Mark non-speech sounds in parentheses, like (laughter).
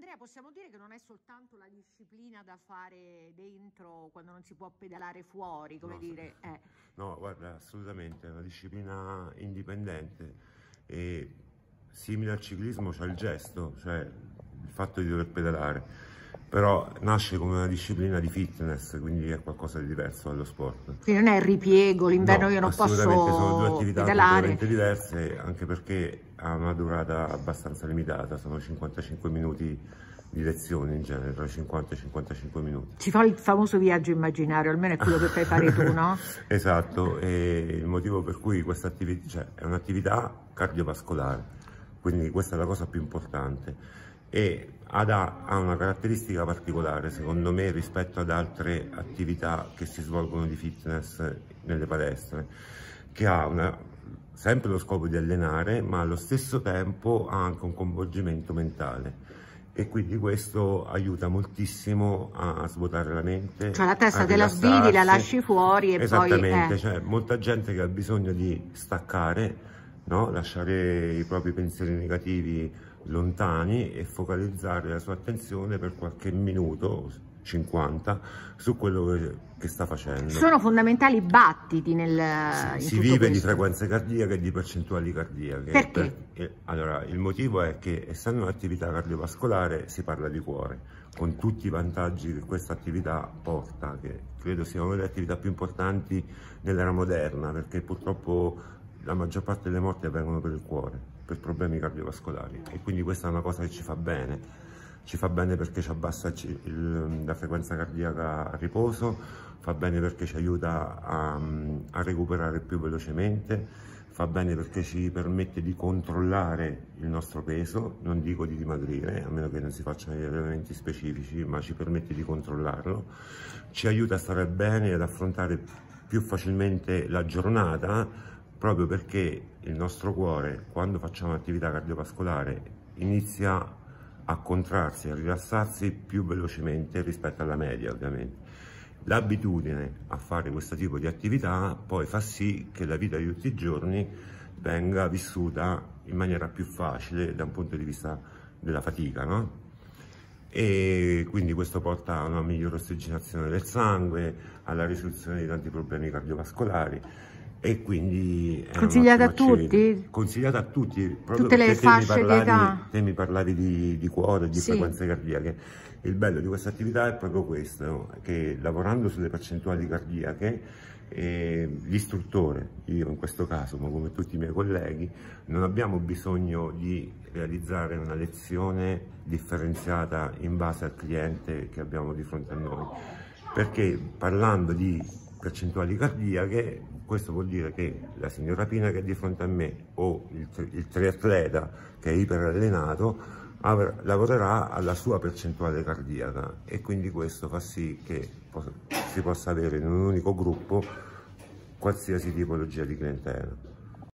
Andrea, possiamo dire che non è soltanto la disciplina da fare dentro quando non si può pedalare fuori, come no, dire. Eh. No, guarda, assolutamente, è una disciplina indipendente e simile al ciclismo c'è il gesto, cioè il fatto di dover pedalare, però nasce come una disciplina di fitness, quindi è qualcosa di diverso dallo sport. Quindi non è il ripiego, l'inverno no, io non posso pedalare. Assolutamente, Sono due attività totalmente diverse, anche perché ha una durata abbastanza limitata, sono 55 minuti di lezione in genere, tra 50 e 55 minuti. Ci fa il famoso viaggio immaginario, almeno è quello che fai fare tu, no? (laughs) esatto, e il motivo per cui questa attività cioè, è un'attività cardiovascolare, quindi questa è la cosa più importante e Ada ha una caratteristica particolare secondo me rispetto ad altre attività che si svolgono di fitness nelle palestre che ha una, sempre lo scopo di allenare, ma allo stesso tempo ha anche un coinvolgimento mentale e quindi questo aiuta moltissimo a svuotare la mente. Cioè la testa te la svidi, la lasci fuori e Esattamente, poi... Esattamente, eh. cioè molta gente che ha bisogno di staccare, no? lasciare i propri pensieri negativi lontani e focalizzare la sua attenzione per qualche minuto, 50 su quello che, che sta facendo. Sono fondamentali battiti nel... Si, si vive questo. di frequenze cardiache e di percentuali cardiache. Perché? Per, eh, allora, il motivo è che essendo un'attività cardiovascolare si parla di cuore, con tutti i vantaggi che questa attività porta, che credo sia una delle attività più importanti nell'era moderna, perché purtroppo la maggior parte delle morti avvengono per il cuore, per problemi cardiovascolari e quindi questa è una cosa che ci fa bene ci fa bene perché ci abbassa il, la frequenza cardiaca a riposo, fa bene perché ci aiuta a, a recuperare più velocemente, fa bene perché ci permette di controllare il nostro peso, non dico di dimagrire, a meno che non si faccia gli allenamenti specifici, ma ci permette di controllarlo, ci aiuta a stare bene e ad affrontare più facilmente la giornata, proprio perché il nostro cuore, quando facciamo attività cardiovascolare, inizia a contrarsi, a rilassarsi più velocemente rispetto alla media ovviamente. L'abitudine a fare questo tipo di attività poi fa sì che la vita di tutti i giorni venga vissuta in maniera più facile da un punto di vista della fatica, no? E quindi questo porta a una migliore ossigenazione del sangue, alla risoluzione di tanti problemi cardiovascolari e quindi consigliata a tutti consigliata a tutti tutte le fasce d'età te mi parlavi di, di cuore di sì. frequenze cardiache il bello di questa attività è proprio questo che lavorando sulle percentuali cardiache eh, l'istruttore io in questo caso ma come tutti i miei colleghi non abbiamo bisogno di realizzare una lezione differenziata in base al cliente che abbiamo di fronte a noi perché parlando di percentuali cardiache, questo vuol dire che la signora Pina che è di fronte a me o il, il triatleta che è iperallenato lavorerà alla sua percentuale cardiaca e quindi questo fa sì che si possa avere in un unico gruppo qualsiasi tipologia di clientela.